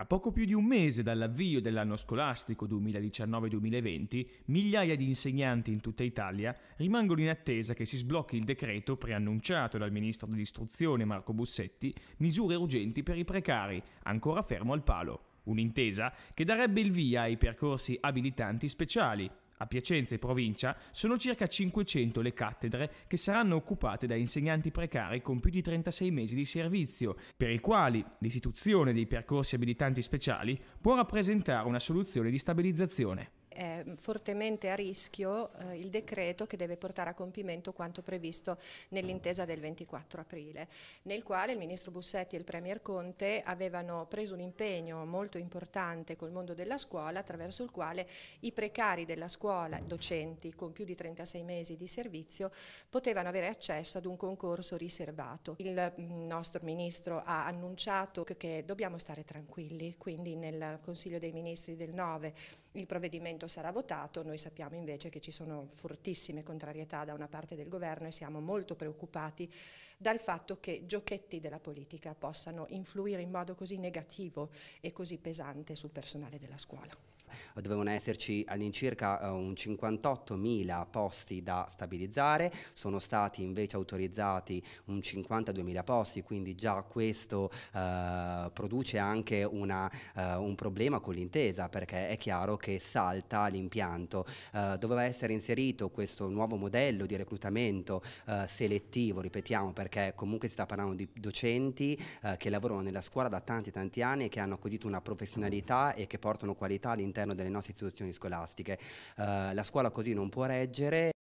A poco più di un mese dall'avvio dell'anno scolastico 2019-2020, migliaia di insegnanti in tutta Italia rimangono in attesa che si sblocchi il decreto preannunciato dal ministro dell'istruzione Marco Bussetti, misure urgenti per i precari, ancora fermo al palo. Un'intesa che darebbe il via ai percorsi abilitanti speciali, a Piacenza e provincia sono circa 500 le cattedre che saranno occupate da insegnanti precari con più di 36 mesi di servizio, per i quali l'istituzione dei percorsi abilitanti speciali può rappresentare una soluzione di stabilizzazione è fortemente a rischio eh, il decreto che deve portare a compimento quanto previsto nell'intesa del 24 aprile, nel quale il Ministro Bussetti e il Premier Conte avevano preso un impegno molto importante col mondo della scuola attraverso il quale i precari della scuola, docenti con più di 36 mesi di servizio, potevano avere accesso ad un concorso riservato. Il mm, nostro Ministro ha annunciato che dobbiamo stare tranquilli, quindi nel Consiglio dei Ministri del 9 il provvedimento sarà votato, noi sappiamo invece che ci sono fortissime contrarietà da una parte del governo e siamo molto preoccupati dal fatto che giochetti della politica possano influire in modo così negativo e così pesante sul personale della scuola. Dovevano esserci all'incirca eh, un 58.000 posti da stabilizzare, sono stati invece autorizzati un 52.000 posti, quindi già questo eh, produce anche una, eh, un problema con l'intesa perché è chiaro che salta adatta all'impianto. Eh, doveva essere inserito questo nuovo modello di reclutamento eh, selettivo, ripetiamo, perché comunque si sta parlando di docenti eh, che lavorano nella scuola da tanti tanti anni e che hanno acquisito una professionalità e che portano qualità all'interno delle nostre istituzioni scolastiche. Eh, la scuola così non può reggere.